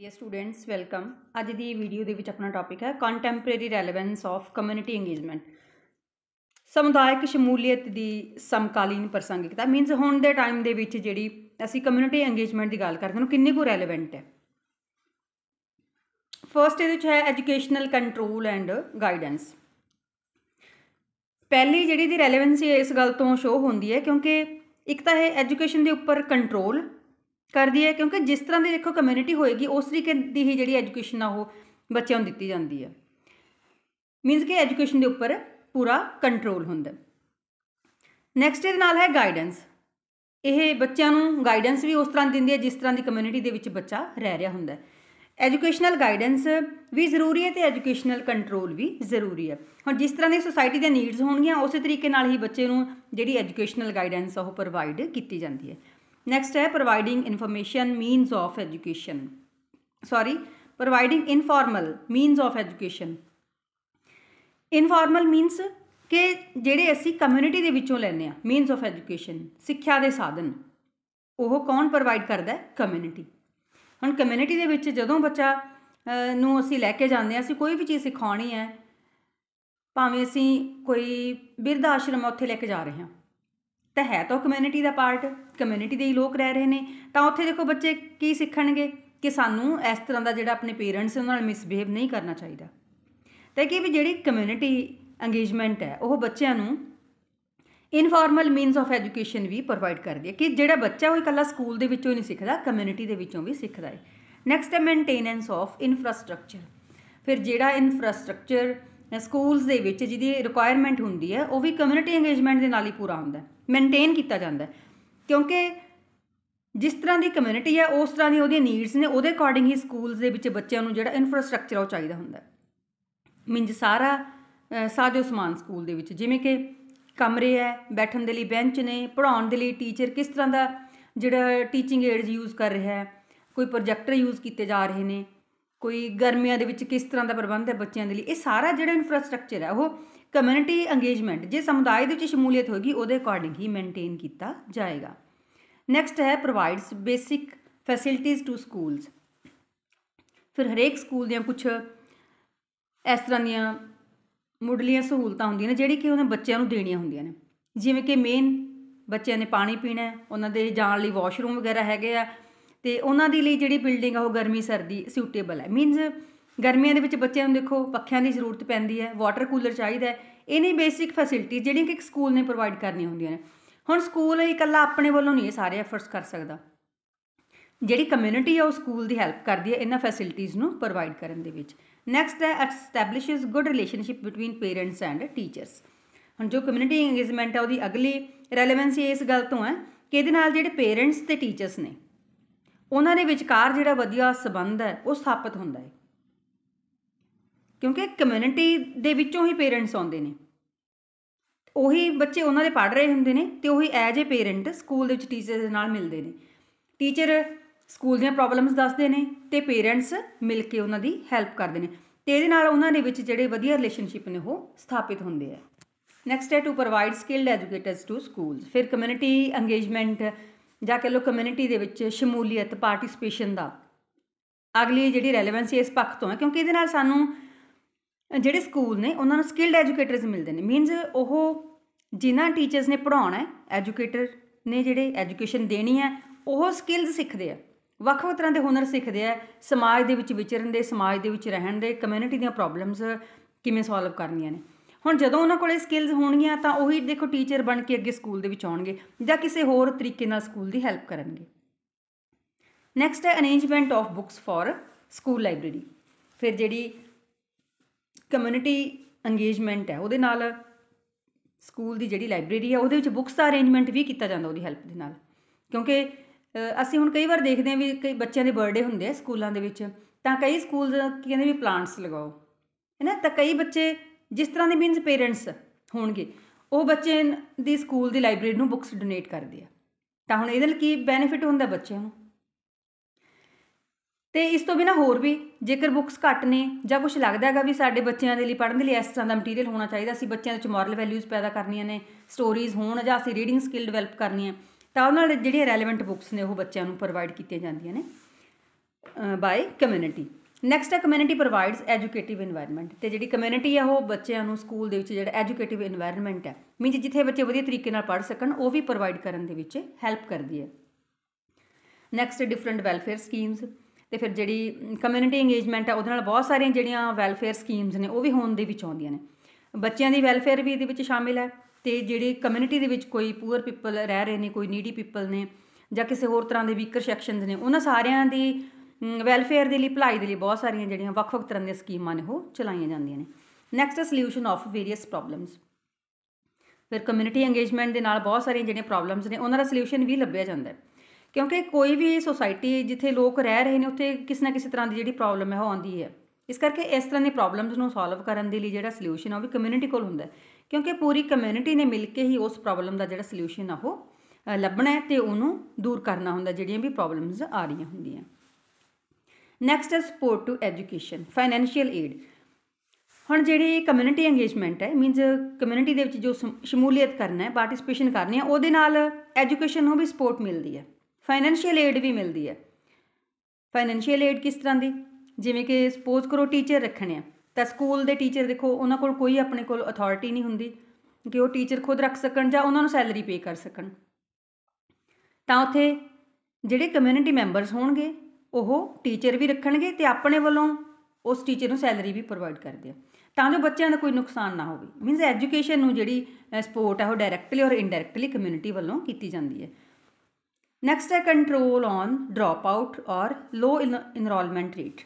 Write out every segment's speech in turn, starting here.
dear students welcome ਅੱਜ ਦੀ video ਦੇ ਵਿੱਚ ਆਪਣਾ ਟੌਪਿਕ ਹੈ contemporary relevance of community engagement ਸਮੁਦਾਇਕ ਸ਼ਮੂਲੀਅਤ ਦੀ ਸਮਕਾਲੀਨ ਪ੍ਰਸੰਗਿਕਤਾ ਮੀਨਸ ਹੁਣ ਦੇ ਟਾਈਮ ਦੇ ਵਿੱਚ ਜਿਹੜੀ ਅਸੀਂ ਕਮਿਊਨਿਟੀ ਇੰਗੇਜਮੈਂਟ ਦੀ ਗੱਲ ਕਰਦੇ ਹਾਂ ਉਹ ਕਿੰਨੇ ਕੋ ਰੈਲੇਵੈਂਟ ਹੈ ਫਰਸਟ ਇਹਦੇ ਵਿੱਚ ਹੈ ਐਜੂਕੇਸ਼ਨਲ ਕੰਟਰੋਲ ਐਂਡ ਗਾਈਡੈਂਸ ਪਹਿਲੀ ਜਿਹੜੀ ਦੀ ਰੈਲੇਵੈਂਸੀ ਇਸ ਗੱਲ ਤੋਂ ਸ਼ੋ ਹੁੰਦੀ ਹੈ ਕਿਉਂਕਿ ਇੱਕ ਤਾਂ ਇਹ ਐਜੂਕੇਸ਼ਨ ਦੇ ਉੱਪਰ ਕੰਟਰੋਲ ਕਰਦੀ ਹੈ ਕਿਉਂਕਿ ਜਿਸ ਤਰ੍ਹਾਂ ਦੀ ਦੇਖੋ ਕਮਿਊਨਿਟੀ ਹੋਏਗੀ ਉਸ ਤਰੀਕੇ ਦੀ ਹੀ ਜਿਹੜੀ ਐਜੂਕੇਸ਼ਨ ਆ ਉਹ ਬੱਚਿਆਂ ਨੂੰ ਦਿੱਤੀ ਜਾਂਦੀ ਹੈ ਮੀਨਸ ਕਿ ਐਜੂਕੇਸ਼ਨ ਦੇ ਉੱਪਰ ਪੂਰਾ ਕੰਟਰੋਲ ਹੁੰਦਾ ਨੈਕਸਟ ਇਹਦੇ ਨਾਲ ਹੈ ਗਾਈਡੈਂਸ ਇਹ ਬੱਚਿਆਂ ਨੂੰ ਗਾਈਡੈਂਸ ਵੀ ਉਸ ਤਰ੍ਹਾਂ ਦਿੰਦੀ ਹੈ ਜਿਸ ਤਰ੍ਹਾਂ ਦੀ ਕਮਿਊਨਿਟੀ ਦੇ ਵਿੱਚ ਬੱਚਾ ਰਹਿ ਰਿਹਾ ਹੁੰਦਾ ਹੈ ਐਜੂਕੇਸ਼ਨਲ ਗਾਈਡੈਂਸ ਵੀ ਜ਼ਰੂਰੀ ਹੈ ਤੇ ਐਜੂਕੇਸ਼ਨਲ ਕੰਟਰੋਲ ਵੀ ਜ਼ਰੂਰੀ ਹੈ ਹੁਣ ਜਿਸ ਤਰ੍ਹਾਂ ਦੀ ਸੋਸਾਇਟੀ ਦੇ ਨੀਡਸ ਹੋਣਗੀਆਂ ਉਸੇ ਤਰੀਕੇ ਨਾਲ ਹੀ ਬੱਚੇ ਨੂੰ ਜਿਹੜੀ ਐਜੂਕੇਸ਼ਨਲ ਗਾਈਡੈਂਸ ਉਹ ਪ੍ਰੋਵਾਈਡ ਕੀਤੀ ਜਾਂਦੀ ਹੈ ਨੈਕਸਟ ਹੈ providing information means of education sorry providing informal means of education informal means ਕਿ ਜਿਹੜੇ ਅਸੀਂ ਕਮਿਊਨਿਟੀ ਦੇ ਵਿੱਚੋਂ ਲੈਨੇ ਆ ਮੀਨਸ ਆਫ ਐਜੂਕੇਸ਼ਨ ਸਿੱਖਿਆ ਦੇ ਸਾਧਨ ਉਹ ਕੌਣ ਪ੍ਰੋਵਾਈਡ ਕਰਦਾ ਹੈ ਕਮਿਊਨਿਟੀ ਹੁਣ ਕਮਿਊਨਿਟੀ ਦੇ ਵਿੱਚ ਜਦੋਂ ਬੱਚਾ ਨੂੰ ਅਸੀਂ ਲੈ ਕੇ ਜਾਂਦੇ ਆ ਅਸੀਂ ਕੋਈ ਵੀ ਚੀਜ਼ ਸਿਖਾਉਣੀ ਹੈ ਭਾਵੇਂ ਅਸੀਂ ਕੋਈ ਬਿਰਧ ਆਸ਼ਰਮ ਉੱਥੇ ਲੈ ਕੇ ਜਾ ਰਹੇ ਹਾਂ ਤਾਂ ਹੈ ਤਾਂ ਕਮਿਊਨਿਟੀ ਦਾ ਪਾਰਟ ਕਮਿਊਨਿਟੀ ਦੇ ਹੀ ਲੋਕ ਰਹਿ ਰਹੇ ਨੇ ਤਾਂ ਉੱਥੇ ਦੇਖੋ ਬੱਚੇ ਕੀ ਸਿੱਖਣਗੇ ਕਿ ਸਾਨੂੰ ਇਸ ਤਰ੍ਹਾਂ ਦਾ ਜਿਹੜਾ ਆਪਣੇ ਪੇਰੈਂਟਸ ਉਹਨਾਂ ਨਾਲ ਮਿਸਬਿਹੇਵ ਨਹੀਂ ਕਰਨਾ ਚਾਹੀਦਾ ਤਾਂ ਕਿ ਵੀ ਜਿਹੜੀ ਕਮਿਊਨਿਟੀ ਇੰਗੇਜਮੈਂਟ ਹੈ ਉਹ ਬੱਚਿਆਂ ਨੂੰ ਇਨਫਾਰਮਲ ਮੀਨਸ ਆਫ ਐਜੂਕੇਸ਼ਨ ਵੀ ਪ੍ਰੋਵਾਈਡ ਕਰਦੀ ਹੈ ਕਿ ਜਿਹੜਾ ਬੱਚਾ ਉਹ ਇਕੱਲਾ ਸਕੂਲ ਦੇ ਵਿੱਚੋਂ ਹੀ ਨਹੀਂ ਸਿੱਖਦਾ ਕਮਿਊਨਿਟੀ ਦੇ ਵਿੱਚੋਂ ਵੀ ਸਿੱਖਦਾ ਹੈ ਨੈਕਸਟ ਹੈ ਮੇਨਟੇਨੈਂਸ ਆਫ ਇਨਫਰਾਸਟ੍ਰਕਚਰ ਫਿਰ ਜਿਹੜਾ ਇਨਫਰਾਸਟ੍ਰਕਚਰ ਸਕੂਲਸ ਦੇ ਵਿੱਚ ਜਿਹਦੀ ਰਿਕੁਆਇਰਮੈਂਟ ਹੁੰਦੀ ਹੈ ਉਹ ਵੀ ਕਮਿਊਨਿਟੀ ਇੰਗੇਜਮੈਂਟ ਦੇ ਨਾਲ ਹੀ ਪੂਰਾ ਹੁੰਦਾ ਹੈ ਮੇਨਟੇਨ ਕੀਤਾ ਜਾਂਦਾ ਕਿਉਂਕਿ ਜਿਸ ਤਰ੍ਹਾਂ ਦੀ ਕਮਿਊਨਿਟੀ ਹੈ ਉਸ ਤਰ੍ਹਾਂ ਦੀ ਉਹਦੀਆਂ ਨੀਡਸ ਨੇ ਉਹਦੇ ਅਕੋਰਡਿੰਗ ਹੀ ਸਕੂਲਸ ਦੇ ਵਿੱਚ ਬੱਚਿਆਂ ਨੂੰ ਜਿਹੜਾ ਇਨਫਰਾਸਟ੍ਰਕਚਰ ਉਹ ਚਾਹੀਦਾ ਹੁੰਦਾ ਮਿੰਜ ਸਾਰਾ ਸਾਜੋ ਸਮਾਨ ਸਕੂਲ ਦੇ ਵਿੱਚ ਜਿਵੇਂ ਕਿ ਕਮਰੇ ਹੈ ਬੈਠਣ ਦੇ ਲਈ ਬੈਂਚ ਨੇ ਪੜਾਉਣ ਦੇ ਲਈ ਟੀਚਰ ਕਿਸ ਤਰ੍ਹਾਂ ਦਾ ਜਿਹੜਾ ਟੀਚਿੰਗ ਏਡਸ ਯੂਜ਼ ਕਰ ਰਿਹਾ ਹੈ ਕੋਈ ਪ੍ਰੋਜੈਕਟਰ ਯੂਜ਼ ਕੀਤੇ ਜਾ ਰਹੇ ਨੇ ਕੋਈ ਗਰਮੀਆਂ ਦੇ ਵਿੱਚ ਕਿਸ ਤਰ੍ਹਾਂ ਦਾ ਪ੍ਰਬੰਧ ਹੈ ਬੱਚਿਆਂ ਦੇ ਲਈ ਇਹ ਸਾਰਾ ਜਿਹੜਾ ਇਨਫਰਾਸਟ੍ਰਕਚਰ ਹੈ ਉਹ ਕਮਿਊਨਿਟੀ ਇੰਗੇਜਮੈਂਟ ਜੇ ਸਮੁਦਾਇ ਦੇ ਵਿੱਚ ਸ਼ਮੂਲੀਅਤ ਹੋਏਗੀ ਉਹਦੇ ਅਕੋਰਡਿੰਗ ਹੀ ਮੇਨਟੇਨ ਕੀਤਾ ਜਾਏਗਾ ਨੈਕਸਟ ਹੈ provides basic facilities to schools ਫਿਰ ਹਰੇਕ ਸਕੂਲ ਦੀਆਂ ਕੁਝ ਇਸ ਤਰ੍ਹਾਂ ਦੀਆਂ ਮੁੱਢਲੀਆਂ ਸਹੂਲਤਾਂ ਹੁੰਦੀਆਂ ਨੇ ਜਿਹੜੀ ਕਿ ਉਹਨਾਂ ਬੱਚਿਆਂ ਨੂੰ ਦੇਣੀਆਂ ਹੁੰਦੀਆਂ ਨੇ ਜਿਵੇਂ ਕਿ ਮੇਨ ਬੱਚਿਆਂ ਨੇ ਪਾਣੀ ਪੀਣਾ ਉਹਨਾਂ ਦੇ ਜਾਣ ਲਈ ਵਾਸ਼ਰੂਮ ਵਗੈਰਾ ਹੈਗੇ ਆ ਤੇ ਉਹਨਾਂ ਦੇ ਲਈ ਜਿਹੜੀ ਬਿਲਡਿੰਗ ਆ ਉਹ ਗਰਮੀ ਸਰਦੀ ਸੂਟੇਬਲ ਹੈ ਮੀਨਸ ਗਰਮੀਆਂ ਦੇ ਵਿੱਚ ਬੱਚਿਆਂ ਨੂੰ ਦੇਖੋ ਪੱਖਿਆਂ ਦੀ ਜ਼ਰੂਰਤ ਪੈਂਦੀ ਹੈ ਵਾਟਰ ਕੂਲਰ ਚਾਹੀਦਾ ਹੈ ਇਹ ਨਹੀਂ ਬੇਸਿਕ ਫੈਸਿਲਿਟੀ ਜਿਹੜੀਆਂ ਕਿ ਇੱਕ ਸਕੂਲ ਨੇ ਪ੍ਰੋਵਾਈਡ ਕਰਨੀਆਂ ਹੁੰਦੀਆਂ ਨੇ ਹੁਣ ਸਕੂਲ ਇਕੱਲਾ ਆਪਣੇ ਵੱਲੋਂ ਨਹੀਂ ਇਹ ਸਾਰੇ ਐਫਰਟਸ ਕਰ ਸਕਦਾ ਜਿਹੜੀ ਕਮਿਊਨਿਟੀ ਆ ਉਹ ਸਕੂਲ ਦੀ ਹੈਲਪ ਕਰਦੀ ਹੈ ਇਹਨਾਂ ਫੈਸਿਲਿਟੀਆਂ ਨੂੰ ਪ੍ਰੋਵਾਈਡ ਕਰਨ ਦੇ ਵਿੱਚ ਨੈਕਸਟ ਹੈ establishes good relationship between parents and teachers ਹੁਣ ਜੋ ਕਮਿਊਨਿਟੀ ਇੰਗੇਜਮੈਂਟ ਹੈ ਉਹਦੀ ਅਗਲੀ ਰੈਲੇਵੈਂਸੀ ਇਸ ਗੱਲ ਤੋਂ ਹੈ ਕਿ ਇਹਦੇ ਨਾਲ ਜਿਹੜੇ ਪੇਰੈਂਟਸ ਤੇ ਟੀਚਰਸ ਨੇ ਉਹਨਾਂ ਦੇ ਵਿਚਕਾਰ ਜਿਹੜਾ ਵਧੀਆ ਸਬੰਧ ਹੈ ਉਹ ਸਥਾਪਿਤ ਹੁੰਦਾ ਹੈ ਕਿਉਂਕਿ ਕਮਿਊਨਿਟੀ ਦੇ ਵਿੱਚੋਂ ਹੀ ਪੇਰੈਂਟਸ ਆਉਂਦੇ ਨੇ ਉਹੀ ਬੱਚੇ ਉਹਨਾਂ ਦੇ ਪੜ੍ਹ ਰਹੇ ਹੁੰਦੇ ਨੇ ਤੇ ਉਹੀ ਐਜ ਅ ਪੇਰੈਂਟ ਸਕੂਲ ਦੇ ਵਿੱਚ ਟੀਚਰ ਦੇ ਨਾਲ ਮਿਲਦੇ ਨੇ ਟੀਚਰ ਸਕੂਲ ਦੀਆਂ ਪ੍ਰੋਬਲਮਸ ਦੱਸਦੇ ਨੇ ਤੇ ਪੇਰੈਂਟਸ ਮਿਲ ਕੇ ਉਹਨਾਂ ਦੀ ਹੈਲਪ ਕਰਦੇ ਨੇ ਤੇ ਇਹਦੇ ਨਾਲ ਉਹਨਾਂ ਦੇ ਵਿੱਚ ਜਿਹੜੇ ਵਧੀਆ ਰਿਲੇਸ਼ਨਸ਼ਿਪ ਨੇ ਉਹ ਸਥਾਪਿਤ ਹੁੰਦੇ ਆ ਨੈਕਸਟ ਹੈ to provide skilled educators to schools ਫਿਰ ਕਮਿਊਨਿਟੀ ਇੰਗੇਜਮੈਂਟ ਜਾਂ ਕਹ ਲੋ ਕਮਿਊਨਿਟੀ ਦੇ ਵਿੱਚ ਸ਼ਮੂਲੀਅਤ ਪਾਰਟਿਸਪੇਸ਼ਨ ਦਾ ਅਗਲੀ ਜਿਹੜੀ ਰੈਲੇਵੈਂਸੀ ਇਸ ਪੱਖ ਤੋਂ ਹੈ ਕਿਉਂਕਿ ਇਹਦੇ ਨਾਲ ਸਾਨੂੰ ਜਿਹੜੇ ਸਕੂਲ ਨੇ ਉਹਨਾਂ ਨੂੰ ਸਕਿਲਡ ਐਜੂਕੇਟਰਸ ਮਿਲਦੇ ਨੇ ਮੀਨਸ ਉਹ ਜਿਨ੍ਹਾਂ ਟੀਚਰਸ ਨੇ ਪੜਾਉਣਾ ਹੈ ਐਜੂਕੇਟਰ ਨੇ ਜਿਹੜੇ ਐਜੂਕੇਸ਼ਨ ਦੇਣੀ ਹੈ ਉਹ ਸਕਿਲਸ ਸਿੱਖਦੇ ਆ ਵੱਖ ਵੱਖ ਤਰ੍ਹਾਂ ਦੇ ਹੁਨਰ ਸਿੱਖਦੇ ਆ ਸਮਾਜ ਦੇ ਵਿੱਚ ਵਿਚਰਨ ਦੇ ਸਮਾਜ ਦੇ ਵਿੱਚ ਰਹਿਣ ਦੇ ਕਮਿਊਨਿਟੀ ਦੀਆਂ ਪ੍ਰੋਬਲਮਸ ਕਿਵੇਂ ਸੋਲਵ ਕਰਨੀਆਂ ਨੇ ਹੁਣ ਜਦੋਂ ਉਹਨਾਂ ਕੋਲੇ ਸਕਿਲਸ ਹੋਣਗੀਆਂ ਤਾਂ ਉਹੀ ਦੇਖੋ ਟੀਚਰ ਬਣ ਕੇ ਅੱਗੇ ਸਕੂਲ ਦੇ ਵਿੱਚ ਆਉਣਗੇ ਜਾਂ ਕਿਸੇ ਹੋਰ ਤਰੀਕੇ ਨਾਲ ਸਕੂਲ ਦੀ ਹੈਲਪ ਕਰਨਗੇ ਨੈਕਸਟ ਹੈ arrangement of books for school library ਫਿਰ ਜਿਹੜੀ ਕਮਿਊਨਿਟੀ ਇੰਗੇਜਮੈਂਟ ਹੈ ਉਹਦੇ ਨਾਲ ਸਕੂਲ ਦੀ ਜਿਹੜੀ ਲਾਇਬ੍ਰੇਰੀ ਹੈ ਉਹਦੇ ਵਿੱਚ ਬੁੱਕਸ ਦਾ ਅਰੇਂਜਮੈਂਟ ਵੀ ਕੀਤਾ ਜਾਂਦਾ ਉਹਦੀ ਹੈਲਪ ਦੇ ਨਾਲ ਕਿਉਂਕਿ ਅਸੀਂ ਹੁਣ ਕਈ ਵਾਰ ਦੇਖਦੇ ਹਾਂ ਵੀ ਕਈ ਬੱਚਿਆਂ ਦੇ ਬਰਥਡੇ ਹੁੰਦੇ ਆ ਸਕੂਲਾਂ ਦੇ ਵਿੱਚ ਤਾਂ ਕਈ ਸਕੂਲ ਕਹਿੰਦੇ ਵੀ ਪਲਾਂਟਸ ਲਗਾਓ ਹੈ ਨਾ ਤਾਂ ਕਈ ਬੱਚੇ ਜਿਸ ਤਰ੍ਹਾਂ ਦੇ ਮੀਨਸ ਪੇਰੈਂਟਸ ਹੋਣਗੇ ਉਹ ਬੱਚੇ ਦੀ ਸਕੂਲ ਦੀ ਲਾਇਬ੍ਰੇਰੀ ਨੂੰ ਬੁੱਕਸ ਡੋਨੇਟ ਕਰਦੇ ਆ ਤਾਂ ਹੁਣ ਇਹਦੇ ਨਾਲ ਕੀ ਬੈਨੀਫਿਟ ਹੁੰਦਾ ਬੱਚਿਆਂ ਨੂੰ ਤੇ ਇਸ ਤੋਂ ਬਿਨਾ ਹੋਰ ਵੀ ਜੇਕਰ ਬੁੱਕਸ ਘੱਟ ਨੇ ਜਾਂ ਕੁਝ ਲੱਗਦਾ ਹੈਗਾ ਵੀ ਸਾਡੇ ਬੱਚਿਆਂ ਦੇ ਲਈ ਪੜ੍ਹਨ ਦੇ ਲਈ ਇਸ ਤਰ੍ਹਾਂ ਦਾ ਮਟੀਰੀਅਲ ਹੋਣਾ ਚਾਹੀਦਾ ਸੀ ਬੱਚਿਆਂ ਵਿੱਚ ਮੋਰਲ ਵੈਲਿਊਜ਼ ਪੈਦਾ ਕਰਨੀਆਂ ਨੇ ਸਟੋਰੀਜ਼ ਹੋਣ ਜਾਂ ਅਸੀਂ ਰੀਡਿੰਗ ਸਕਿੱਲ ਡਿਵੈਲਪ ਕਰਨੀ ਹੈ ਤਾਂ ਉਹਨਾਂ ਨਾਲ ਜਿਹੜੀਆਂ ਰੈਲੇਵੈਂਟ ਬੁੱਕਸ ਨੇ ਉਹ ਬੱਚਿਆਂ ਨੂੰ ਪ੍ਰੋਵਾਈਡ ਕੀਤੀਆਂ ਜਾਂਦੀਆਂ ਨੇ ਬਾਈ ਕਮਿਊਨਿਟੀ ਨੈਕਸਟ ਹੈ ਕਮਿਊਨਿਟੀ ਪ੍ਰੋਵਾਈਡਸ ਐਜੂਕੇਟਿਵ এনवायरमेंट ਤੇ ਜਿਹੜੀ ਕਮਿਊਨਿਟੀ ਆ ਉਹ ਬੱਚਿਆਂ ਨੂੰ ਸਕੂਲ ਦੇ ਵਿੱਚ ਜਿਹੜਾ ਐਜੂਕੇਟਿਵ এনवायरमेंट ਹੈ ਮੀਨਸ ਜਿੱਥੇ ਬੱਚੇ ਵਧੀਆ ਤਰੀਕੇ ਨਾਲ ਪੜ੍ਹ ਸਕਣ ਉਹ ਵੀ ਪ੍ਰੋਵਾਈਡ ਕਰਨ ਦੇ ਵਿੱਚ ਹੈਲਪ ਕਰਦੀ ਹੈ ਨੈਕਸਟ ਡਿਫਰੈਂਟ ਵੈਲਫੇਅਰ ਸਕੀਮਸ ਤੇ ਫਿਰ ਜਿਹੜੀ ਕਮਿਊਨਿਟੀ ਇੰਗੇਜਮੈਂਟ ਹੈ ਉਹਦੇ ਨਾਲ ਬਹੁਤ ਸਾਰੀਆਂ ਜਿਹੜੀਆਂ ਵੈਲਫੇਅਰ ਸਕੀਮਸ ਨੇ ਉਹ ਵੀ ਹੋਣ ਦੇ ਵਿੱਚ ਆਉਂਦੀਆਂ ਨੇ ਬੱਚਿਆਂ ਦੀ ਵੈਲਫੇਅਰ ਵੀ ਇਹਦੇ ਵਿੱਚ ਸ਼ਾਮਿਲ ਹੈ ਤੇ ਜਿਹੜੀ ਕਮਿਊਨਿਟੀ ਦੇ ਵਿੱਚ ਕੋਈ ਪੂਅਰ ਪੀਪਲ ਰਹਿ ਰਹੇ ਨੇ ਕੋਈ ਨੀਡੀ ਪੀਪਲ ਨੇ ਜਾਂ ਕਿਸੇ ਹੋਰ ਤਰ੍ਹਾਂ ਦੇ ਵੀਕਰ ਸੈਕਸ਼ਨਸ ਨੇ ਉਹਨਾਂ ਸਾਰਿਆਂ ਦੀ ਵੈਲਫੇਅਰ ਦੇ ਲਈ ਭਲਾਈ ਦੇ ਲਈ ਬਹੁਤ ਸਾਰੀਆਂ ਜਿਹੜੀਆਂ ਵੱਖ-ਵੱਖ ਤਰ੍ਹਾਂ ਦੀਆਂ ਸਕੀਮਾਂ ਨੇ ਉਹ ਚਲਾਈਆਂ ਜਾਂਦੀਆਂ ਨੇ next solution of various problems ਫਿਰ ਕਮਿਊਨਿਟੀ ਇੰਗੇਜਮੈਂਟ ਦੇ ਨਾਲ ਬਹੁਤ ਸਾਰੀਆਂ ਜਿਹੜੀਆਂ ਪ੍ਰੋਬਲਮਸ ਨੇ ਉਹਨਾਂ ਦਾ ਸੋਲੂਸ਼ਨ ਵੀ ਲੱਭਿਆ ਜਾਂਦਾ ਹੈ ਕਿਉਂਕਿ ਕੋਈ ਵੀ ਸੋਸਾਇਟੀ ਜਿੱਥੇ ਲੋਕ ਰਹਿ ਰਹੇ ਨੇ ਉੱਥੇ ਕਿਸੇ ਨਾ ਕਿਸੇ ਤਰ੍ਹਾਂ ਦੀ ਜਿਹੜੀ ਪ੍ਰੋਬਲਮ ਹੈ ਉਹ ਆਉਂਦੀ ਹੈ ਇਸ ਕਰਕੇ ਇਸ ਤਰ੍ਹਾਂ ਦੀ ਪ੍ਰੋਬਲਮਸ ਨੂੰ ਸੋਲਵ ਕਰਨ ਦੇ ਲਈ ਜਿਹੜਾ ਸੋਲੂਸ਼ਨ ਆ ਉਹ ਵੀ ਕਮਿਊਨਿਟੀ ਕੋਲ ਹੁੰਦਾ ਕਿਉਂਕਿ ਪੂਰੀ ਕਮਿਊਨਿਟੀ ਨੇ ਮਿਲ ਕੇ ਹੀ ਉਸ ਪ੍ਰੋਬਲਮ ਦਾ ਜਿਹੜਾ ਸੋਲੂਸ਼ਨ ਆ ਉਹ ਲੱਭਣਾ ਹੈ ਤੇ ਉਹਨੂੰ ਦੂਰ ਕਰਨਾ ਹੁੰਦਾ ਜਿਹੜੀਆਂ ਵੀ ਪ੍ਰੋਬਲਮਸ ਆ ਰਹੀਆਂ ਹੁੰਦੀਆਂ next is support to education financial aid ਹੁਣ ਜਿਹੜੀ ਕਮਿਊਨਿਟੀ ਇੰਗੇਜਮੈਂਟ ਹੈ ਮੀਨਸ ਕਮਿਊਨਿਟੀ ਦੇ ਵਿੱਚ ਜੋ ਸ਼ਮੂਲੀਅਤ ਕਰਨਾ ਹੈ ਪਾਰਟਿਸਪੇਸ਼ਨ ਕਰਨੀ ਹੈ ਉਹਦੇ ਨਾਲ ਐਜੂਕੇਸ਼ਨ ਨੂੰ ਵੀ ਸਪੋਰਟ ਮਿਲਦੀ ਹੈ ਫਾਈਨੈਂਸ਼ੀਅਲ ਏਡ ਵੀ ਮਿਲਦੀ ਹੈ ਫਾਈਨੈਂਸ਼ੀਅਲ ਏਡ ਕਿਸ ਤਰ੍ਹਾਂ ਦੀ ਜਿਵੇਂ ਕਿ ਸਪੋਜ਼ ਕਰੋ ਟੀਚਰ ਰੱਖਣੇ ਆ ਤਾਂ ਸਕੂਲ ਦੇ ਟੀਚਰ ਦੇਖੋ ਉਹਨਾਂ ਕੋਲ ਕੋਈ ਆਪਣੇ ਕੋਲ ਅਥਾਰਟੀ ਨਹੀਂ ਹੁੰਦੀ ਕਿ ਉਹ ਟੀਚਰ ਖੁਦ ਰੱਖ ਸਕਣ ਜਾਂ ਉਹਨਾਂ ਨੂੰ ਸੈਲਰੀ ਪੇ ਕਰ ਸਕਣ ਤਾਂ ਉਥੇ ਜਿਹੜੇ ਕਮਿਊਨਿਟੀ ਮੈਂਬਰਸ ਹੋਣਗੇ ਉਹ ਟੀਚਰ ਵੀ ਰੱਖਣਗੇ ਤੇ ਆਪਣੇ ਵੱਲੋਂ ਉਸ ਟੀਚਰ ਨੂੰ ਸੈਲਰੀ ਵੀ ਪ੍ਰੋਵਾਈਡ ਕਰਦੇ ਆ ਤਾਂ ਜੋ ਬੱਚਿਆਂ ਦਾ ਕੋਈ ਨੁਕਸਾਨ ਨਾ ਹੋਵੇ ਮੀਨਸ ਐਜੂਕੇਸ਼ਨ ਨੂੰ ਜਿਹੜੀ ਸਪੋਰਟ ਹੈ ਉਹ ਡਾਇਰੈਕਟਲੀ ਔਰ ਇਨਡਾਇਰੈਕਟਲੀ ਕਮਿਊਨਿਟੀ ਵੱਲੋਂ ਕੀਤੀ ਜਾਂਦੀ ਹੈ ਨੈਕਸਟ ਹੈ ਕੰਟਰੋਲ ਔਨ ਡ੍ਰੌਪ ਆਊਟ और low enrolment rate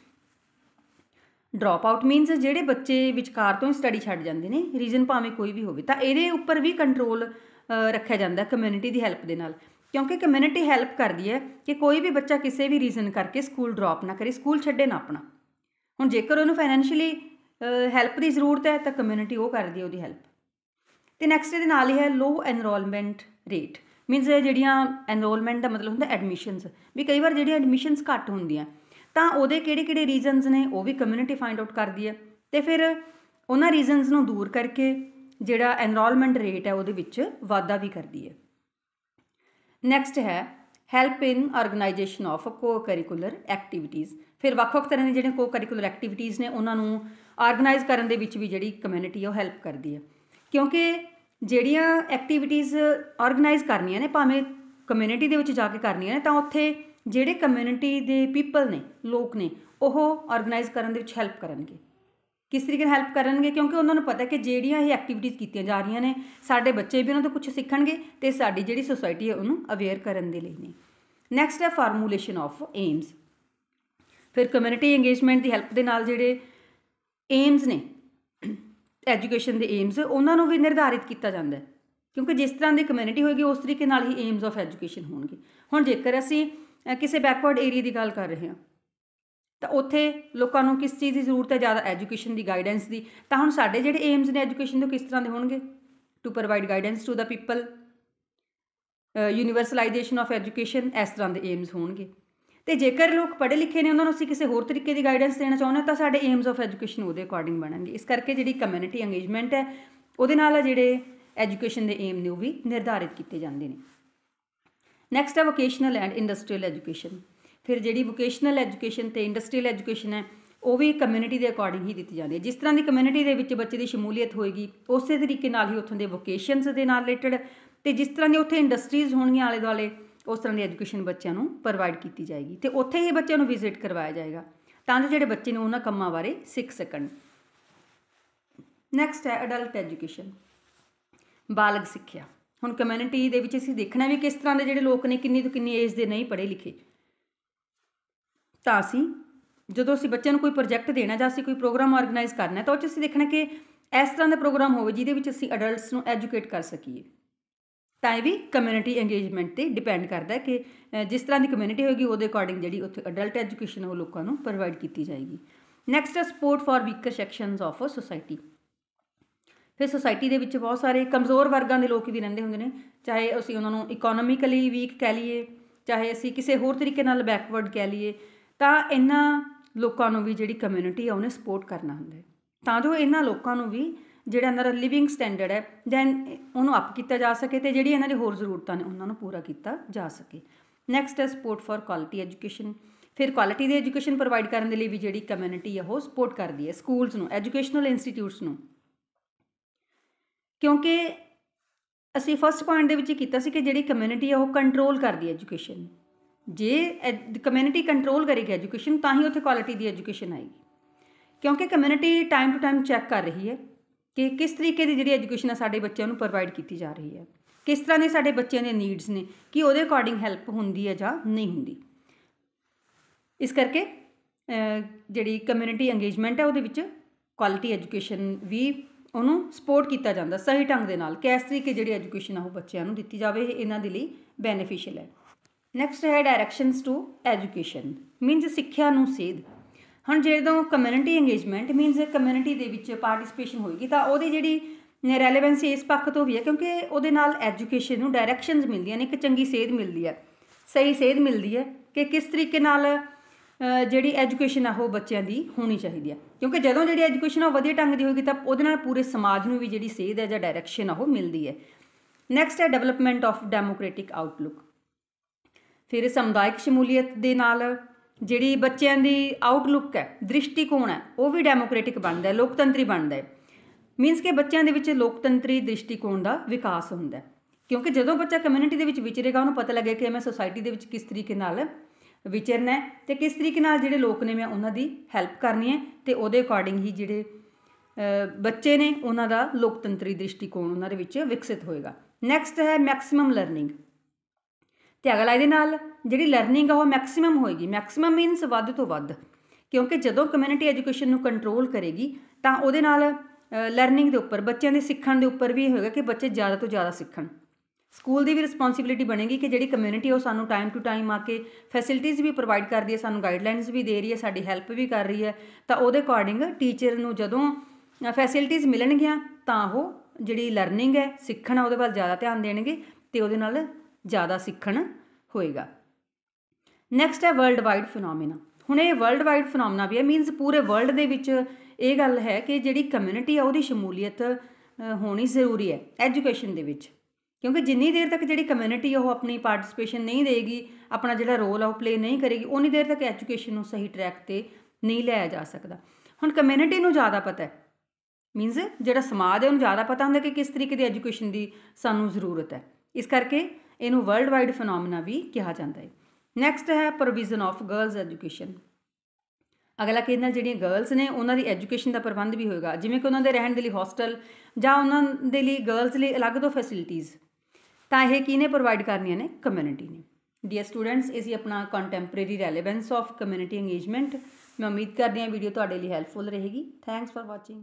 drop out means ਜਿਹੜੇ ਬੱਚੇ ਵਿਚਕਾਰ ਤੋਂ ਸਟੱਡੀ ਛੱਡ ਜਾਂਦੇ ਨੇ ਰੀਜ਼ਨ ਭਾਵੇਂ ਕੋਈ ਵੀ ਹੋਵੇ ਤਾਂ ਇਹਦੇ ਉੱਪਰ ਵੀ ਕੰਟਰੋਲ ਰੱਖਿਆ ਜਾਂਦਾ ਕਮਿਊਨਿਟੀ ਦੀ ਹੈਲਪ ਦੇ ਨਾਲ ਕਿਉਂਕਿ ਕਮਿਊਨਿਟੀ ਹੈਲਪ ਕਰਦੀ ਹੈ ਕਿ ਕੋਈ ਵੀ ਬੱਚਾ ਕਿਸੇ ਵੀ ਰੀਜ਼ਨ ਕਰਕੇ ਸਕੂਲ ਡ੍ਰੌਪ ਨਾ ਕਰੇ ਸਕੂਲ ਛੱਡੇ ਨਾ ਆਪਣਾ ਹੁਣ ਜੇਕਰ ਉਹਨੂੰ ਫਾਈਨੈਂਸ਼ੀਅਲੀ ਹੈਲਪ ਦੀ ਜ਼ਰੂਰਤ ਹੈ ਤਾਂ ਕਮਿਊਨਿਟੀ ਉਹ ਕਰਦੀ ਹੈ ਉਹਦੀ ਹੈਲਪ ਤੇ ਨੈਕਸਟ ਇਹਦੇ ਨਾਲ ਹੀ ਹੈ ਲੋ ਐਨਰੋਲਮੈਂਟ ਰੇਟ ਮੀਨਸ ਜਿਹੜੀਆਂ ਐਨਰੋਲਮੈਂਟ ਦਾ ਮਤਲਬ ਹੁੰਦਾ ਐਡਮਿਸ਼ਨਸ ਵੀ ਕਈ ਵਾਰ ਜਿਹੜੀਆਂ ਐਡਮਿਸ਼ਨਸ ਘੱਟ ਹੁੰਦੀਆਂ ਤਾਂ ਉਹਦੇ ਕਿਹੜੇ ਕਿਹੜੇ ਰੀਜ਼ਨਸ ਨੇ ਉਹ ਵੀ ਕਮਿਊਨਿਟੀ ਫਾਈਂਡ ਆਊਟ ਕਰਦੀ ਹੈ ਤੇ ਫਿਰ ਉਹਨਾਂ ਰੀਜ਼ਨਸ ਨੂੰ ਦੂਰ ਕਰਕੇ ਜਿਹੜਾ ਐਨਰੋਲਮੈਂਟ ਰੇਟ ਹੈ ਉਹਦੇ ਵਿੱਚ ਵਾਧਾ ਵੀ ਕਰਦੀ ਹੈ ਨੈਕਸਟ ਹੈ help in organisation of co-curricular activities ਫਿਰ ਵੱਖ-ਵੱਖ ਤਰ੍ਹਾਂ ਦੇ ਜਿਹੜੀਆਂ ਕੋ-ਕਰਿਕੂਲਰ ਐਕਟੀਵਿਟੀਜ਼ ਨੇ ਉਹਨਾਂ ਨੂੰ ਆਰਗੇਨਾਈਜ਼ ਕਰਨ ਦੇ ਵਿੱਚ ਵੀ ਜਿਹੜੀ ਕਮਿਊਨਿਟੀ ਉਹ ਹੈਲਪ ਕਰਦੀ ਹੈ ਕਿਉਂਕਿ ਜਿਹੜੀਆਂ ਐਕਟੀਵਿਟੀਜ਼ ਆਰਗੇਨਾਈਜ਼ ਕਰਨੀਆਂ ਨੇ ਭਾਵੇਂ ਕਮਿਊਨਿਟੀ ਦੇ ਵਿੱਚ ਜਾ ਕੇ ਕਰਨੀਆਂ ਨੇ ਤਾਂ ਉੱਥੇ ਜਿਹੜੇ ਕਮਿਊਨਿਟੀ ਦੇ ਪੀਪਲ ਨੇ ਲੋਕ ਨੇ ਉਹ ਆਰਗੇਨਾਈਜ਼ ਕਰਨ ਦੇ ਵਿੱਚ ਹੈਲਪ ਕਰਨਗੇ ਕਿਸ ਤਰੀਕੇ ਨਾਲ ਹੈਲਪ ਕਰਨਗੇ ਕਿਉਂਕਿ ਉਹਨਾਂ ਨੂੰ ਪਤਾ ਕਿ ਜਿਹੜੀਆਂ ਇਹ ਐਕਟੀਵਿਟੀਜ਼ ਕੀਤੀਆਂ ਜਾ ਰਹੀਆਂ ਨੇ ਸਾਡੇ ਬੱਚੇ ਵੀ ਉਹਨਾਂ ਤੋਂ ਕੁਝ ਸਿੱਖਣਗੇ ਤੇ ਸਾਡੀ ਜਿਹੜੀ ਸੋਸਾਇਟੀ ਹੈ ਉਹਨੂੰ ਅਵੇਅਰ ਕਰਨ ਦੇ ਲਈ ਨੇ ਨੈਕਸਟ ਹੈ ਫਾਰਮੂਲੇਸ਼ਨ ਆਫ ਏਮਸ ਫਿਰ ਕਮਿਊਨਿਟੀ ਇੰਗੇਜਮੈਂਟ ਦੀ ਹੈਲਪ ਦੇ ਨਾਲ ਜਿਹੜੇ ਏਮਸ ਨੇ ਐਜੂਕੇਸ਼ਨ ਦੇ ਏਮਸ ਉਹਨਾਂ ਨੂੰ ਵੀ ਨਿਰਧਾਰਿਤ ਕੀਤਾ ਜਾਂਦਾ ਹੈ ਕਿਉਂਕਿ ਜਿਸ ਤਰ੍ਹਾਂ ਦੀ ਕਮਿਊਨਿਟੀ ਹੋਏਗੀ ਉਸ ਤਰੀਕੇ ਨਾਲ ਹੀ ਏਮਸ ਆਫ ਐਜੂਕੇਸ਼ਨ ਹੋਣਗੇ ਹੁਣ ਜੇਕਰ ਅਸੀਂ ਕਿਸੇ ਬੈਕਵਰਡ ਏਰੀਆ ਦੀ ਗੱਲ ਕਰ ਰਹੇ ਹਾਂ ਤਾਂ ਉੱਥੇ ਲੋਕਾਂ ਨੂੰ ਕਿਸ ਚੀਜ਼ ਦੀ ਜ਼ਰੂਰਤ ਹੈ ਜ਼ਿਆਦਾ ਐਜੂਕੇਸ਼ਨ ਦੀ ਗਾਈਡੈਂਸ ਦੀ ਤਾਂ ਹੁਣ ਸਾਡੇ ਜਿਹੜੇ ਏਮਸ ਨੇ ਐਜੂਕੇਸ਼ਨ ਦੇ ਕਿਸ ਤਰ੍ਹਾਂ ਦੇ ਹੋਣਗੇ to provide guidance to the people universalisation of education ਇਸ ਤਰ੍ਹਾਂ ਦੇ ਏਮਸ ਹੋਣਗੇ ਤੇ ਜੇਕਰ ਲੋਕ ਪੜ੍ਹੇ ਲਿਖੇ ਨੇ ਉਹਨਾਂ ਨੂੰ ਅਸੀਂ ਕਿਸੇ ਹੋਰ ਤਰੀਕੇ ਦੀ ਗਾਈਡੈਂਸ ਦੇਣਾ ਚਾਹੁੰਦੇ ਹਾਂ ਤਾਂ ਸਾਡੇ ਏਮਸ ਆਫ ਐਜੂਕੇਸ਼ਨ ਉਹਦੇ ਅਕੋਰਡਿੰਗ ਬਣਨਗੇ ਇਸ ਕਰਕੇ ਜਿਹੜੀ ਕਮਿਊਨਿਟੀ ਇੰਗੇਜਮੈਂਟ ਹੈ ਉਹਦੇ ਨਾਲ ਜਿਹੜੇ ਐਜੂਕੇਸ਼ਨ ਦੇ ਏਮ ਨੇ ਉਹ ਵੀ ਨਿਰਧਾਰਿਤ ਕੀਤੇ ਜਾਂਦੇ ਨੇ ਨੈਕਸਟ ਹੈ ਵੋਕੇਸ਼ਨਲ ਐਂਡ ਇੰਡਸਟਰੀਅਲ ਐਜੂਕੇਸ਼ਨ ਫਿਰ ਜਿਹੜੀ ਵੋਕੇਸ਼ਨਲ ਐਜੂਕੇਸ਼ਨ ਤੇ ਇੰਡਸਟਰੀਅਲ ਐਜੂਕੇਸ਼ਨ ਹੈ ਉਹ ਵੀ ਕਮਿਊਨਿਟੀ ਦੇ ਅਕੋਰਡਿੰਗ ਹੀ ਦਿੱਤੀ ਜਾਂਦੀ ਹੈ ਜਿਸ ਤਰ੍ਹਾਂ ਦੀ ਕਮਿਊਨਿਟੀ ਦੇ ਵਿੱਚ ਬੱਚੇ ਦੀ ਸ਼ਮੂਲੀਅਤ ਹੋਏਗੀ ਉਸੇ ਤਰੀਕੇ ਨਾਲ ਹੀ ਉੱਥੋਂ ਦੇ ਵੋਕੇਸ਼ਨਸ ਦੇ ਨਾਲ ਰਿਲੇਟਡ ਤੇ ਜਿਸ ਤਰ੍ਹਾਂ ਦੀ ਉੱਥੇ ਇੰਡਸਟਰੀਜ਼ ਹੋਣਗੀਆਂ ਆਲੇ ਦੁਆਲੇ ਉਸ ਤਰ੍ਹਾਂ ਦੀ ਐਜੂਕੇਸ਼ਨ ਬੱਚਿਆਂ ਨੂੰ ਪ੍ਰੋਵਾਈਡ ਕੀਤੀ ਜਾਏਗੀ ਤੇ ਉੱਥੇ ਹੀ ਬੱਚਿਆਂ ਨੂੰ ਵਿਜ਼ਿਟ ਕਰਵਾਇਆ ਜਾਏਗਾ ਤਾਂ ਜੋ ਜਿਹੜੇ ਬੱਚੇ ਨੇ ਉਹਨਾਂ ਕੰਮਾਂ ਬਾਰੇ ਸਿੱਖ ਸਕਣ ਨੈਕਸਟ ਹੈ ਅਡਲਟ ਐਜੂਕੇਸ਼ਨ ਬਾਲਗ ਸਿੱਖਿਆ ਹੁਣ ਕਮਿਊਨਿਟੀ ਦੇ ਵਿੱਚ ਅਸੀਂ ਦੇਖਣਾ ਵੀ ਕਿਸ ਤਰ੍ਹਾਂ ਦੇ ਜਿਹੜੇ ਲੋਕ ਨੇ ਕਿੰਨੀ ਤੋਂ ਕਿੰਨੀ ਏਜ ਦੇ ਨਹੀਂ ਪੜ੍ਹੇ ਲਿਖੇ ਤਾਂ ਅਸੀਂ ਜਦੋਂ ਅਸੀਂ ਬੱਚਿਆਂ ਨੂੰ ਕੋਈ ਪ੍ਰੋਜੈਕਟ ਦੇਣਾ ਜਾਂ ਅਸੀਂ ਕੋਈ ਪ੍ਰੋਗਰਾਮ ਆਰਗੇਨਾਈਜ਼ ਕਰਨਾ ਤਾਂ ਉਹ 'ਚ ਅਸੀਂ ਦੇਖਣਾ ਕਿ ਇਸ ਤਰ੍ਹਾਂ ਦਾ ਪ੍ਰੋਗਰਾਮ ਹੋਵੇ ਜਿਹਦੇ ਵਿੱਚ ਅਸੀਂ ਅਡਲਟਸ ਨੂੰ ਐਜੂਕੇਟ ਕਰ ਸਕੀਏ ਤਾਂ ਇਹ ਵੀ ਕਮਿਊਨਿਟੀ ਇੰਗੇਜਮੈਂਟ ਤੇ ਡਿਪੈਂਡ ਕਰਦਾ ਕਿ ਜਿਸ ਤਰ੍ਹਾਂ ਦੀ ਕਮਿਊਨਿਟੀ ਹੋਏਗੀ ਉਹਦੇ ਅਕੋਰਡਿੰਗ ਜਿਹੜੀ ਉੱਥੇ ਅਡਲਟ ਐਜੂਕੇਸ਼ਨ ਉਹ ਲੋਕਾਂ ਨੂੰ ਪ੍ਰੋਵਾਈਡ ਕੀਤੀ ਜਾਏਗੀ ਨੈਕਸਟ ਹੈ support for weaker sections of a society ਫਿਰ ਸੋਸਾਇਟੀ ਦੇ ਵਿੱਚ ਬਹੁਤ ਸਾਰੇ ਕਮਜ਼ੋਰ ਵਰਗਾਂ ਦੇ ਲੋਕ ਵੀ ਰਹਿੰਦੇ ਹੁੰਦੇ ਨੇ ਚਾਹੇ ਅਸੀਂ ਉਹਨਾਂ ਨੂੰ ਇਕਨੋਮਿਕਲੀ ਵੀਕ ਕਹਿ ਲਈਏ ਚਾਹੇ ਅਸੀਂ ਕਿਸੇ ਹੋਰ ਤਰੀਕੇ ਨਾਲ ਬੈਕਵਰਡ ਕਹਿ ਲਈਏ ਤਾਂ ਇਹਨਾਂ ਲੋਕਾਂ ਨੂੰ ਵੀ ਜਿਹੜੀ ਕਮਿਊਨਿਟੀ ਆ ਉਹਨੇ ਸਪੋਰਟ ਕਰਨਾ ਹੁੰਦਾ ਹੈ ਤਾਂ ਜੋ ਇਹਨਾਂ ਲੋਕਾਂ ਨੂੰ ਵੀ ਜਿਹੜਾ ਇਹਨਾਂ ਦਾ ਲਿਵਿੰਗ ਸਟੈਂਡਰਡ ਹੈ ਦੈਨ ਉਹਨੂੰ ਅਪ ਕੀਤਾ ਜਾ ਸਕੇ ਤੇ ਜਿਹੜੀ ਇਹਨਾਂ ਦੀ ਹੋਰ ਜ਼ਰੂਰਤਾਂ ਨੇ ਉਹਨਾਂ ਨੂੰ ਪੂਰਾ ਕੀਤਾ ਜਾ ਸਕੇ ਨੈਕਸਟ ਹੈ ਸਪੋਰਟ ਫਾਰ ਕੁਆਲਿਟੀ ਐਜੂਕੇਸ਼ਨ ਫਿਰ ਕੁਆਲਿਟੀ ਦੀ ਐਜੂਕੇਸ਼ਨ ਪ੍ਰੋਵਾਈਡ ਕਰਨ ਦੇ ਲਈ ਵੀ ਜਿਹੜੀ ਕਮਿਊਨਿਟੀ ਹੈ ਉਹ ਸਪੋਰਟ ਕਰਦੀ ਹੈ ਸਕੂਲਸ ਨੂੰ ਐਜੂਕੇਸ਼ਨਲ ਇੰਸਟੀਟਿਊਟਸ ਨੂੰ ਕਿਉਂਕਿ ਅਸੀਂ ਫਸਟ ਪੁਆਇੰਟ ਦੇ ਵਿੱਚ ਕੀਤਾ ਸੀ ਕਿ ਜਿਹੜੀ ਕਮਿਊਨਿਟੀ ਹੈ ਉਹ ਕੰਟਰੋਲ ਕਰਦੀ ਹੈ ਐਜੂਕੇਸ਼ਨ ਜੇ ਕਮਿਊਨਿਟੀ ਕੰਟਰੋਲ ਕਰੇਗੀ ਐਜੂਕੇਸ਼ਨ ਤਾਂ ਹੀ ਉੱਥੇ ਕੁਆਲਿਟੀ ਦੀ ਐਜੂਕੇਸ਼ਨ ਆਏਗੀ ਕਿਉਂਕਿ community time to time check ਕਰ ਰਹੀ ਹੈ ਕਿ ਕਿਸ ਤਰੀਕੇ ਦੀ ਜਿਹੜੀ ਐਜੂਕੇਸ਼ਨ ਆ ਸਾਡੇ ਬੱਚਿਆਂ ਨੂੰ ਪ੍ਰੋਵਾਈਡ ਕੀਤੀ ਜਾ ਰਹੀ ਹੈ ਕਿਸ ਤਰ੍ਹਾਂ ਦੇ ਸਾਡੇ ਬੱਚਿਆਂ ਦੇ ਨੀਡਸ ਨੇ ਕਿ ਉਹਦੇ ਅਕੋਰਡਿੰਗ ਹੈਲਪ ਹੁੰਦੀ ਹੈ ਜਾਂ ਨਹੀਂ ਹੁੰਦੀ ਇਸ ਕਰਕੇ ਜਿਹੜੀ ਕਮਿਊਨਿਟੀ ਇੰਗੇਜਮੈਂਟ ਹੈ ਉਹਦੇ ਵਿੱਚ ਕੁਆਲਿਟੀ ਐਜੂਕੇਸ਼ਨ ਵੀ ਉਹਨੂੰ ਸਪੋਰਟ ਕੀਤਾ ਜਾਂਦਾ ਸਹੀ ਢੰਗ ਦੇ ਨਾਲ ਕਿਸ ਤਰੀਕੇ ਜਿਹੜੀ ਐਜੂਕੇਸ਼ਨ ਆ ਉਹ ਬੱਚਿਆਂ ਨੂੰ ਦਿੱਤੀ ਜਾਵੇ ਇਹਨਾਂ ਦੇ ਲਈ ਬੈਨੀਫੀਸ਼ੀਅਲ ਹੈ ਨੈਕਸਟ ਹੈ ਡਾਇਰੈਕਸ਼ਨਸ ਟੂ ਐਜੂਕੇਸ਼ਨ ਮੀਨਸ ਸਿੱਖਿਆ ਨੂੰ ਸੇਧ ਹੁਣ ਜਦੋਂ ਕਮਿਊਨਿਟੀ ਇੰਗੇਜਮੈਂਟ ਮੀਨਸ ਕਮਿਊਨਿਟੀ ਦੇ ਵਿੱਚ ਪਾਰਟਿਸਪੇਸ਼ਨ ਹੋਏਗੀ ਤਾਂ ਉਹਦੀ ਜਿਹੜੀ ਰੈਲੇਵੈਂਸੀ ਇਸ ਪੱਖ ਤੋਂ ਵੀ ਹੈ ਕਿਉਂਕਿ ਉਹਦੇ ਨਾਲ ਐਜੂਕੇਸ਼ਨ ਨੂੰ ਡਾਇਰੈਕਸ਼ਨਸ ਮਿਲਦੀਆਂ ਨੇ ਇੱਕ ਚੰਗੀ ਸੇਧ ਮਿਲਦੀ ਹੈ ਸਹੀ ਸੇਧ ਮਿਲਦੀ ਹੈ ਕਿ ਕਿਸ ਤਰੀਕੇ ਨਾਲ ਜਿਹੜੀ ਐਜੂਕੇਸ਼ਨ ਆ ਉਹ ਬੱਚਿਆਂ ਦੀ ਹੋਣੀ ਚਾਹੀਦੀ ਹੈ ਕਿਉਂਕਿ ਜਦੋਂ ਜਿਹੜੀ ਐਜੂਕੇਸ਼ਨ ਆ ਵਧੀਆ ਢੰਗ ਦੀ ਹੋਏਗੀ ਤਾਂ ਉਹਦੇ ਨਾਲ ਪੂਰੇ ਸਮਾਜ ਨੂੰ ਵੀ ਜਿਹੜੀ ਸੇਧ ਹੈ ਜਾਂ ਡਾਇਰੈਕਸ਼ਨ ਆ ਉਹ ਮਿਲਦੀ ਹੈ ਨੈਕਸਟ ਹੈ ਡਿਵੈਲਪਮੈਂਟ ਆਫ ਡੈਮੋਕ੍ਰੈਟਿਕ ਆਊਟਲੁੱਕ ਫਿਰ ਸਮੁਦਾਇਕ ਸ਼ਮੂਲੀਅਤ ਦੇ ਨਾਲ ਜਿਹੜੀ ਬੱਚਿਆਂ ਦੀ ਆਊਟਲੁੱਕ ਹੈ ਦ੍ਰਿਸ਼ਟੀਕੋਣ ਹੈ ਉਹ ਵੀ ਡੈਮੋਕ੍ਰੈਟਿਕ ਬਣਦਾ ਹੈ ਲੋਕਤੰਤਰੀ ਬਣਦਾ ਹੈ ਮੀਨਸ ਕਿ ਬੱਚਿਆਂ ਦੇ ਵਿੱਚ ਲੋਕਤੰਤਰੀ ਦ੍ਰਿਸ਼ਟੀਕੋਣ ਦਾ ਵਿਕਾਸ ਹੁੰਦਾ ਹੈ ਕਿਉਂਕਿ ਜਦੋਂ ਬੱਚਾ ਕਮਿਊਨਿਟੀ ਦੇ ਵਿੱਚ ਵਿਚਰੇਗਾ ਉਹਨੂੰ ਪਤਾ ਲੱਗੇ ਕਿ ਮੈਂ ਸੋਸਾਇਟੀ ਦੇ ਵਿੱਚ ਕਿਸ ਤਰੀਕੇ ਨਾਲ ਵਿਚਰਨਾ ਤੇ ਕਿਸ ਤਰੀਕੇ ਨਾਲ ਜਿਹੜੇ ਲੋਕ ਨੇ ਮੈਂ ਉਹਨਾਂ ਦੀ ਹੈਲਪ ਕਰਨੀ ਹੈ ਤੇ ਉਹਦੇ ਅਕੋਰਡਿੰਗ ਹੀ ਜਿਹੜੇ ਬੱਚੇ ਨੇ ਉਹਨਾਂ ਦਾ ਲੋਕਤੰਤਰੀ ਦ੍ਰਿਸ਼ਟੀਕੋਣ ਉਹਨਾਂ ਦੇ ਵਿੱਚ ਵਿਕਸਿਤ ਹੋਏਗਾ ਨੈਕਸਟ ਹੈ ਮੈਕਸਿਮਮ ਲਰਨਿੰਗ ਤੇ ਅਗਲਾ ਇਹਦੇ ਨਾਲ ਜਿਹੜੀ ਲਰਨਿੰਗ ਆ ਉਹ ਮੈਕਸਿਮਮ ਹੋਏਗੀ ਮੈਕਸਿਮਮ ਮੀਨਸ ਵੱਧ ਤੋਂ ਵੱਧ ਕਿਉਂਕਿ ਜਦੋਂ ਕਮਿਊਨਿਟੀ ਐਜੂਕੇਸ਼ਨ ਨੂੰ ਕੰਟਰੋਲ ਕਰੇਗੀ ਤਾਂ ਉਹਦੇ ਨਾਲ ਲਰਨਿੰਗ ਦੇ ਉੱਪਰ ਬੱਚਿਆਂ ਦੇ ਸਿੱਖਣ ਦੇ ਉੱਪਰ ਵੀ ਹੋਏਗਾ ਕਿ ਬੱਚੇ ਜ਼ਿਆਦਾ ਤੋਂ ਜ਼ਿਆਦਾ ਸਿੱਖਣ ਸਕੂਲ ਦੀ ਵੀ ਰਿਸਪੌਂਸਿਬਿਲਟੀ ਬਣੇਗੀ ਕਿ ਜਿਹੜੀ ਕਮਿਊਨਿਟੀ ਉਹ ਸਾਨੂੰ ਟਾਈਮ ਟੂ ਟਾਈਮ ਆ ਕੇ ਫੈਸਿਲਿਟੀਜ਼ ਵੀ ਪ੍ਰੋਵਾਈਡ ਕਰਦੀ ਹੈ ਸਾਨੂੰ ਗਾਈਡਲਾਈਨਸ ਵੀ ਦੇ ਰਹੀ ਹੈ ਸਾਡੀ ਹੈਲਪ ਵੀ ਕਰ ਰਹੀ ਹੈ ਤਾਂ ਉਹਦੇ ਅਕੋਰਡਿੰਗ ਟੀਚਰ ਨੂੰ ਜਦੋਂ ਫੈਸਿਲਿਟੀਜ਼ ਮਿਲਣਗੀਆਂ ਤਾਂ ਉਹ ਜਿਹੜੀ ਲਰਨਿੰਗ ਹੈ ਸਿੱਖਣਾ ਉਹਦੇ ਵੱਲ ਜ਼ਿਆਦਾ ਧਿਆਨ ਦੇਣਗੇ ਤੇ ਉਹਦੇ ਨਾਲ ਜ਼ਿਆਦਾ ਸਿੱਖਣ ਹੋਏਗਾ ਨੈਕਸਟ ਹੈ ਵਰਲਡ ਵਾਈਡ ਫੀਨੋਮੀਨਾ ਹੁਣ ਇਹ ਵਰਲਡ ਵਾਈਡ ਫੀਨੋਮੀਨਾ ਵੀ ਹੈ ਮੀਨਸ ਪੂਰੇ ਵਰਲਡ ਦੇ ਵਿੱਚ ਇਹ ਗੱਲ ਹੈ ਕਿ ਜਿਹੜੀ ਕਮਿਊਨਿਟੀ ਆ ਉਹਦੀ ਸ਼ਮੂਲੀਅਤ ਹੋਣੀ ਜ਼ਰੂਰੀ ਹੈ ਐਜੂਕੇਸ਼ਨ ਦੇ ਵਿੱਚ ਕਿਉਂਕਿ ਜਿੰਨੀ ਦੇਰ ਤੱਕ ਜਿਹੜੀ ਕਮਿਊਨਿਟੀ ਉਹ ਆਪਣੀ ਪਾਰਟਿਸਪੇਸ਼ਨ ਨਹੀਂ ਦੇਗੀ ਆਪਣਾ ਜਿਹੜਾ ਰੋਲ ਆ ਉਹ ਪਲੇ ਨਹੀਂ ਕਰੇਗੀ ਉਨੀ ਦੇਰ ਤੱਕ ਐਜੂਕੇਸ਼ਨ ਨੂੰ ਸਹੀ ਟਰੈਕ ਤੇ ਨਹੀਂ ਲਿਆ ਜਾ ਸਕਦਾ ਹੁਣ ਕਮਿਊਨਿਟੀ ਨੂੰ ਜ਼ਿਆਦਾ ਪਤਾ ਹੈ ਮੀਨਸ ਜਿਹੜਾ ਸਮਾਜ ਹੈ ਉਹਨੂੰ ਜ਼ਿਆਦਾ ਪਤਾ ਹੁੰਦਾ ਕਿ ਕਿਸ ਤਰੀਕੇ ਦੀ ਐਜੂਕੇਸ਼ਨ ਦੀ ਸਾਨੂੰ ਜ਼ਰੂਰਤ ਹੈ ਇਸ ਕਰਕੇ ਇਹਨੂੰ ਵਰਲਡਵਾਈਡ ਫੀਨੋਮਨਾ ਵੀ ਕਿਹਾ ਜਾਂਦਾ ਹੈ ਨੈਕਸਟ ਹੈ ਪ੍ਰੋਵੀਜ਼ਨ ਆਫ ਗਰਲਸ ਐਜੂਕੇਸ਼ਨ ਅਗਲਾ ਕਿਹਨਾਂ ਜਿਹੜੀਆਂ ਗਰਲਸ ਨੇ ਉਹਨਾਂ ਦੀ ਐਜੂਕੇਸ਼ਨ ਦਾ ਪ੍ਰਬੰਧ ਵੀ ਹੋਏਗਾ ਜਿਵੇਂ ਕਿ ਉਹਨਾਂ ਦੇ ਰਹਿਣ ਦੇ ਲਈ ਹੋਸਟਲ ਜਾਂ ਉਹਨਾਂ ਦੇ ਲਈ ਗਰਲਸ ਲਈ ਅਲੱਗ ਤੋਂ ਫੈਸਿਲਿਟੀਆਂ ਤਾਂ ਇਹ ਕਿਹਨੇ ਪ੍ਰੋਵਾਈਡ ਕਰਨੀਆਂ ਨੇ ਕਮਿਊਨਿਟੀ ਨੇ ਡੀਅਰ ਸਟੂਡੈਂਟਸ ਇਹ ਸੀ ਆਪਣਾ contemporary relevance of community engagement ਮੈਂ ਉਮੀਦ ਕਰਦੀ ਹਾਂ ਵੀਡੀਓ ਤੁਹਾਡੇ ਲਈ ਹੈਲਪਫੁਲ ਰਹੇਗੀ ਥੈਂਕਸ ਫਾਰ ਵਾਚਿੰਗ